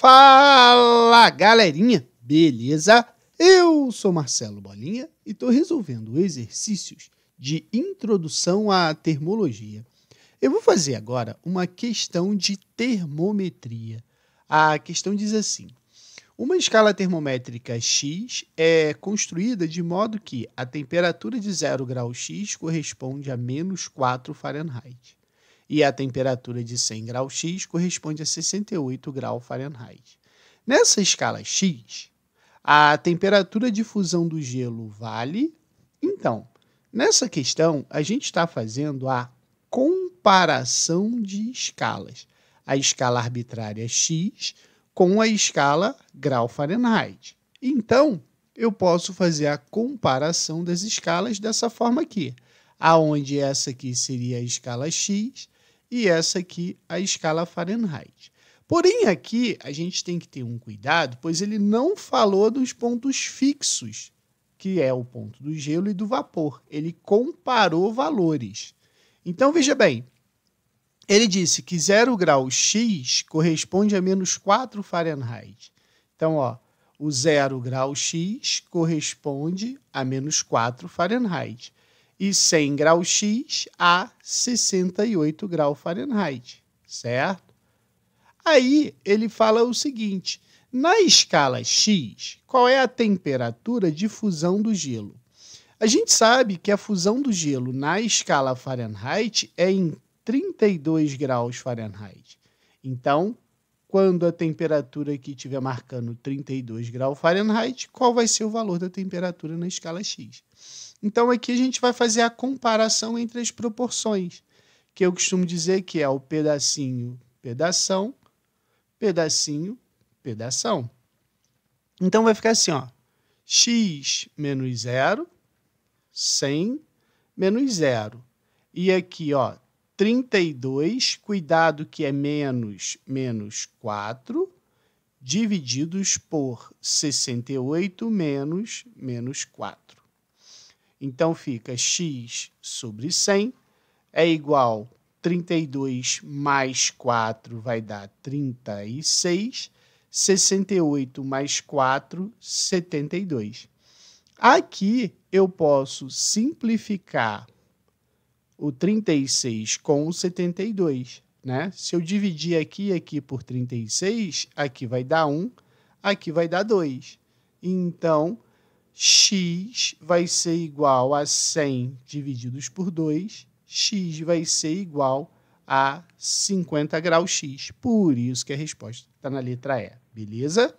Fala galerinha, beleza? Eu sou Marcelo Bolinha e estou resolvendo exercícios de introdução à termologia. Eu vou fazer agora uma questão de termometria. A questão diz assim: uma escala termométrica X é construída de modo que a temperatura de 0 grau X corresponde a menos 4 Fahrenheit e a temperatura de 100 graus X corresponde a 68 graus Fahrenheit. Nessa escala X, a temperatura de fusão do gelo vale. Então, nessa questão, a gente está fazendo a comparação de escalas. A escala arbitrária X com a escala grau Fahrenheit. Então, eu posso fazer a comparação das escalas dessa forma aqui, aonde essa aqui seria a escala X e essa aqui a escala Fahrenheit. Porém, aqui a gente tem que ter um cuidado, pois ele não falou dos pontos fixos, que é o ponto do gelo e do vapor. Ele comparou valores. Então, veja bem, ele disse que 0 grau X corresponde a menos 4 Fahrenheit. Então, ó, o 0 grau X corresponde a menos 4 Fahrenheit e 100 graus X a 68 graus Fahrenheit, certo? Aí ele fala o seguinte: na escala X, qual é a temperatura de fusão do gelo? A gente sabe que a fusão do gelo na escala Fahrenheit é em 32 graus Fahrenheit. Então, quando a temperatura aqui estiver marcando 32 graus Fahrenheit, qual vai ser o valor da temperatura na escala X? Então aqui a gente vai fazer a comparação entre as proporções, que eu costumo dizer que é o pedacinho, pedação, pedacinho, pedação. Então vai ficar assim, ó, x menos zero, 100 menos zero. E aqui, ó, 32, cuidado que é menos, menos 4, divididos por 68 menos, menos 4. Então fica x sobre 100 é igual 32 mais 4 vai dar 36, 68 mais 4, 72. Aqui eu posso simplificar o 36 com o 72, né? Se eu dividir aqui e aqui por 36, aqui vai dar 1, aqui vai dar 2. Então, x vai ser igual a 100 divididos por 2, x vai ser igual a 50 graus x. Por isso que a resposta está na letra E, beleza?